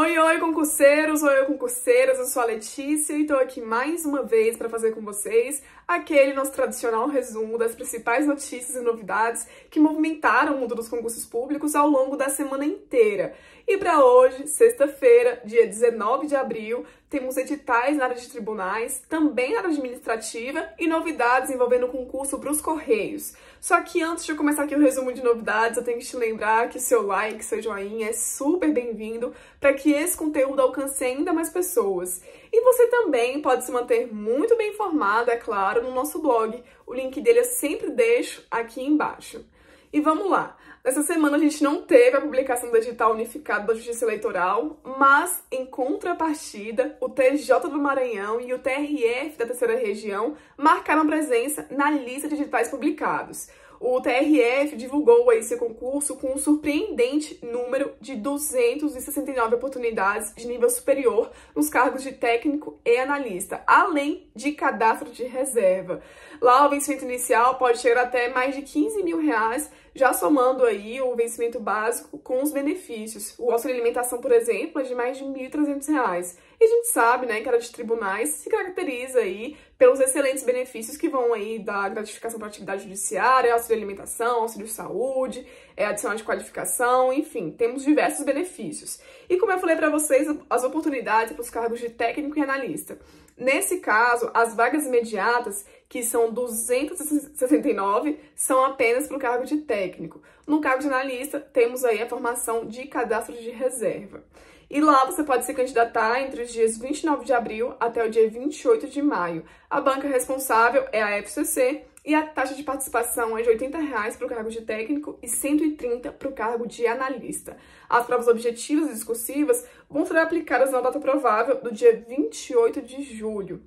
Oi, oi, concurseiros! Oi, oi, concurseiras! Eu sou a Letícia e estou aqui mais uma vez para fazer com vocês aquele nosso tradicional resumo das principais notícias e novidades que movimentaram o mundo dos concursos públicos ao longo da semana inteira. E para hoje, sexta-feira, dia 19 de abril, temos editais na área de tribunais, também na área administrativa e novidades envolvendo o concurso para os Correios. Só que antes de começar aqui o resumo de novidades, eu tenho que te lembrar que seu like, seu joinha é super bem-vindo para que esse conteúdo alcance ainda mais pessoas. E você também pode se manter muito bem informada, é claro, no nosso blog. O link dele eu sempre deixo aqui embaixo. E vamos lá. Nessa semana a gente não teve a publicação do digital unificada da Justiça Eleitoral, mas em contrapartida, o TJ do Maranhão e o TRF da Terceira Região marcaram presença na lista de digitais publicados. O TRF divulgou esse concurso com um surpreendente número de 269 oportunidades de nível superior nos cargos de técnico e analista, além de cadastro de reserva. Lá o vencimento inicial pode chegar até mais de 15 mil reais já somando aí o vencimento básico com os benefícios. O auxílio alimentação, por exemplo, é de mais de R$ 1.300. E a gente sabe, né, que a área de tribunais se caracteriza aí pelos excelentes benefícios que vão aí da gratificação para atividade judiciária, auxílio alimentação, auxílio saúde, é, adicional de qualificação, enfim, temos diversos benefícios. E como eu falei para vocês, as oportunidades para os cargos de técnico e analista. Nesse caso, as vagas imediatas que são 269, são apenas para o cargo de técnico. No cargo de analista, temos aí a formação de cadastro de reserva. E lá você pode se candidatar entre os dias 29 de abril até o dia 28 de maio. A banca responsável é a FCC e a taxa de participação é de R$ 80,00 para o cargo de técnico e R$ 130 para o cargo de analista. As provas objetivas e discursivas vão ser aplicadas na data provável do dia 28 de julho.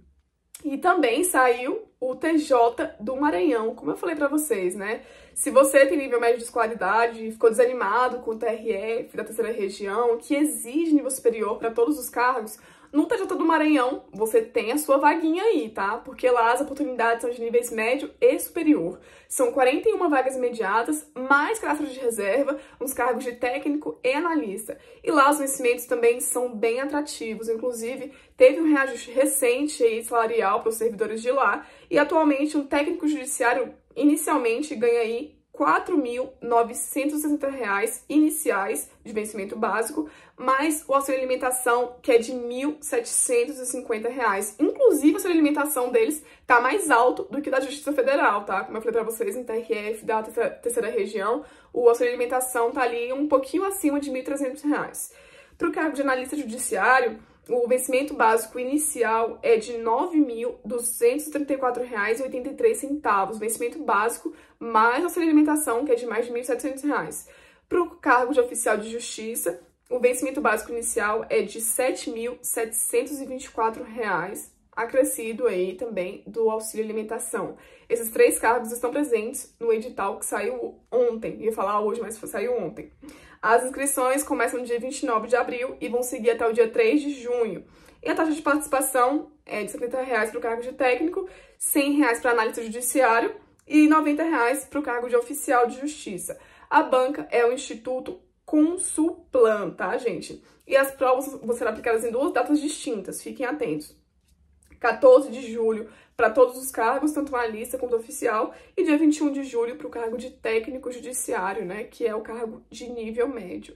E também saiu o TJ do Maranhão, como eu falei para vocês, né? Se você tem nível médio de escolaridade, ficou desanimado com o TRF da terceira região, que exige nível superior para todos os cargos, no TJ tá do Maranhão, você tem a sua vaguinha aí, tá? Porque lá as oportunidades são de níveis médio e superior. São 41 vagas imediatas, mais cadastro de reserva, uns cargos de técnico e analista. E lá os vencimentos também são bem atrativos. Inclusive, teve um reajuste recente aí, salarial para os servidores de lá. E atualmente, um técnico judiciário inicialmente ganha aí 4.960 reais iniciais de vencimento básico, mais o auxílio alimentação, que é de 1.750 reais. Inclusive, o auxílio alimentação deles tá mais alto do que da Justiça Federal, tá? Como eu falei para vocês, em TRF da terceira região, o auxílio alimentação tá ali um pouquinho acima de 1.300 reais. o cargo de analista judiciário, o vencimento básico inicial é de R$ 9.234,83, vencimento básico mais auxílio alimentação, que é de mais de R$ 1.700. Para o cargo de oficial de justiça, o vencimento básico inicial é de R$ 7.724, acrescido aí também do auxílio alimentação. Esses três cargos estão presentes no edital que saiu ontem, ia falar hoje, mas saiu ontem. As inscrições começam no dia 29 de abril e vão seguir até o dia 3 de junho. E a taxa de participação é de R$ 70,00 para o cargo de técnico, R$ 100,00 para análise judiciário e R$ 90,00 para o cargo de oficial de justiça. A banca é o Instituto Consulplan, tá, gente? E as provas vão ser aplicadas em duas datas distintas, fiquem atentos. 14 de julho para todos os cargos, tanto na lista quanto oficial, e dia 21 de julho para o cargo de técnico judiciário, né, que é o cargo de nível médio.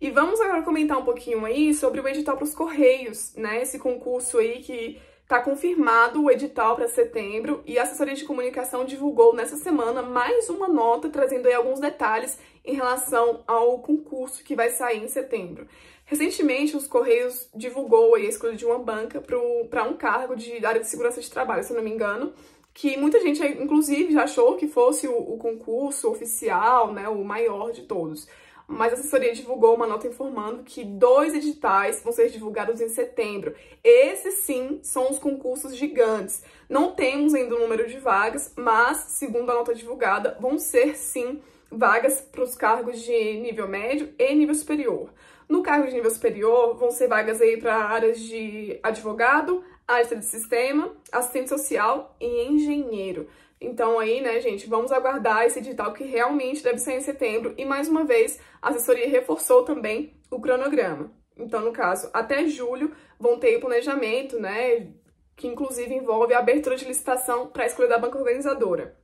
E vamos agora comentar um pouquinho aí sobre o edital para os Correios, né, esse concurso aí que Está confirmado o edital para setembro e a assessoria de comunicação divulgou nessa semana mais uma nota trazendo aí alguns detalhes em relação ao concurso que vai sair em setembro. Recentemente, os Correios divulgou a escolha de uma banca para um cargo de área de segurança de trabalho, se não me engano, que muita gente, inclusive, já achou que fosse o, o concurso oficial, né, o maior de todos mas a assessoria divulgou uma nota informando que dois editais vão ser divulgados em setembro. Esses sim são os concursos gigantes. Não temos ainda o número de vagas, mas, segundo a nota divulgada, vão ser sim vagas para os cargos de nível médio e nível superior. No cargo de nível superior, vão ser vagas aí para áreas de advogado, área de sistema, assistente social e engenheiro. Então aí, né, gente, vamos aguardar esse edital que realmente deve sair em setembro e mais uma vez a assessoria reforçou também o cronograma. Então, no caso, até julho vão ter planejamento, né, que inclusive envolve a abertura de licitação para a escolha da banca organizadora.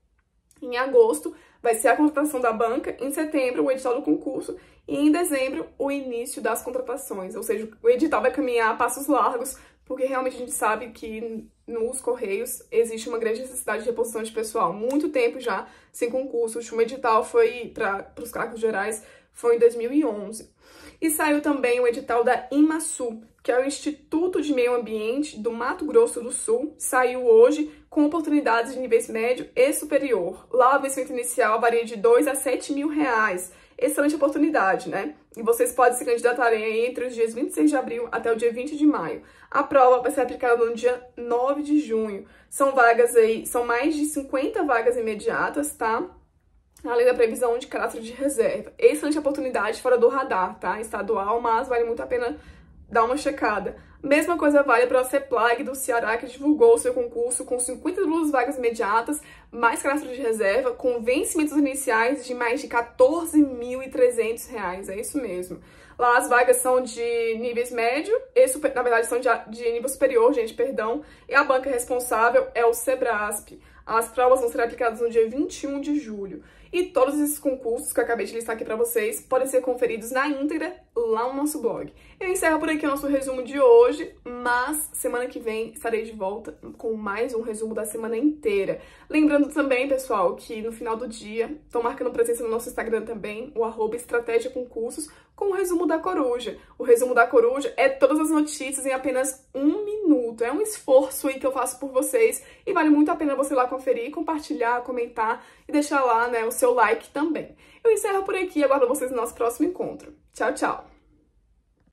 Em agosto vai ser a contratação da banca, em setembro o edital do concurso e em dezembro, o início das contratações, ou seja, o edital vai caminhar a passos largos, porque realmente a gente sabe que nos Correios existe uma grande necessidade de reposição de pessoal. Muito tempo já sem concurso, o último edital foi para os cargos gerais, foi em 2011. E saiu também o edital da IMASU, que é o Instituto de Meio Ambiente do Mato Grosso do Sul, saiu hoje com oportunidades de níveis médio e superior. Lá o vencimento inicial varia de 2 a 7 mil reais excelente oportunidade, né? E vocês podem se candidatarem entre os dias 26 de abril até o dia 20 de maio. A prova vai ser aplicada no dia 9 de junho. São vagas aí, são mais de 50 vagas imediatas, tá? Além da previsão de cadastro de reserva. Excelente oportunidade fora do radar, tá? Estadual, mas vale muito a pena dar uma checada. Mesma coisa vale para a CEPLAG do Ceará, que divulgou o seu concurso com 52 vagas imediatas, mais cadastro de reserva, com vencimentos iniciais de mais de R$ 14.300, é isso mesmo. Lá as vagas são de níveis médio, e super, na verdade são de, de nível superior, gente, perdão, e a banca responsável é o SEBRASP. As provas vão ser aplicadas no dia 21 de julho. E todos esses concursos que eu acabei de listar aqui para vocês podem ser conferidos na íntegra lá no nosso blog. Eu encerro por aqui o nosso resumo de hoje, mas semana que vem estarei de volta com mais um resumo da semana inteira. Lembrando também, pessoal, que no final do dia estou marcando presença no nosso Instagram também, o arroba estratégia concursos, com o resumo da coruja. O resumo da coruja é todas as notícias em apenas um minuto é um esforço aí que eu faço por vocês e vale muito a pena você ir lá conferir, compartilhar, comentar e deixar lá né, o seu like também. Eu encerro por aqui e aguardo vocês no nosso próximo encontro. Tchau, tchau!